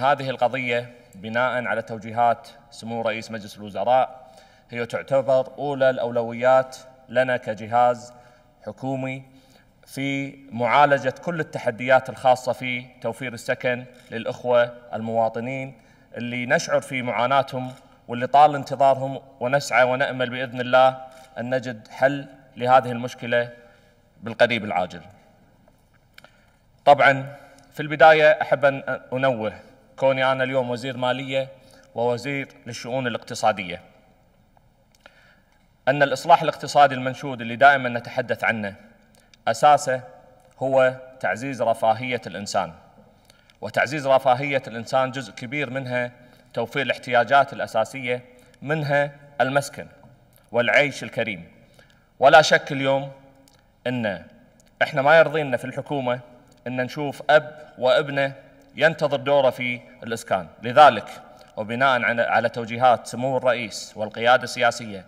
هذه القضية بناء على توجيهات سمو رئيس مجلس الوزراء هي تعتبر أولى الأولويات لنا كجهاز حكومي في معالجة كل التحديات الخاصة في توفير السكن للأخوة المواطنين اللي نشعر في معاناتهم واللي طال انتظارهم ونسعى ونأمل بإذن الله أن نجد حل لهذه المشكلة بالقريب العاجل طبعا في البداية أحب أن أنوه كوني أنا اليوم وزير مالية ووزير للشؤون الاقتصادية أن الإصلاح الاقتصادي المنشود اللي دائما نتحدث عنه أساسه هو تعزيز رفاهية الإنسان وتعزيز رفاهية الإنسان جزء كبير منها توفير الاحتياجات الأساسية منها المسكن والعيش الكريم ولا شك اليوم أن إحنا ما يرضينا في الحكومة أن نشوف أب وابنه ينتظر دوره في الإسكان لذلك وبناء على توجيهات سمو الرئيس والقيادة السياسية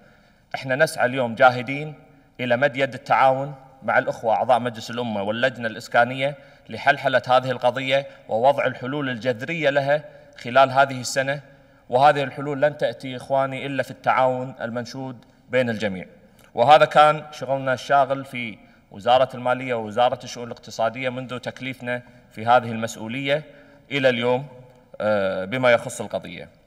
احنا نسعى اليوم جاهدين إلى مد يد التعاون مع الأخوة أعضاء مجلس الأمة واللجنة الإسكانية لحلحلة هذه القضية ووضع الحلول الجذرية لها خلال هذه السنة وهذه الحلول لن تأتي إخواني إلا في التعاون المنشود بين الجميع وهذا كان شغلنا الشاغل في وزارة المالية ووزارة الشؤون الاقتصادية منذ تكليفنا في هذه المسؤولية إلى اليوم آه، بما يخص القضية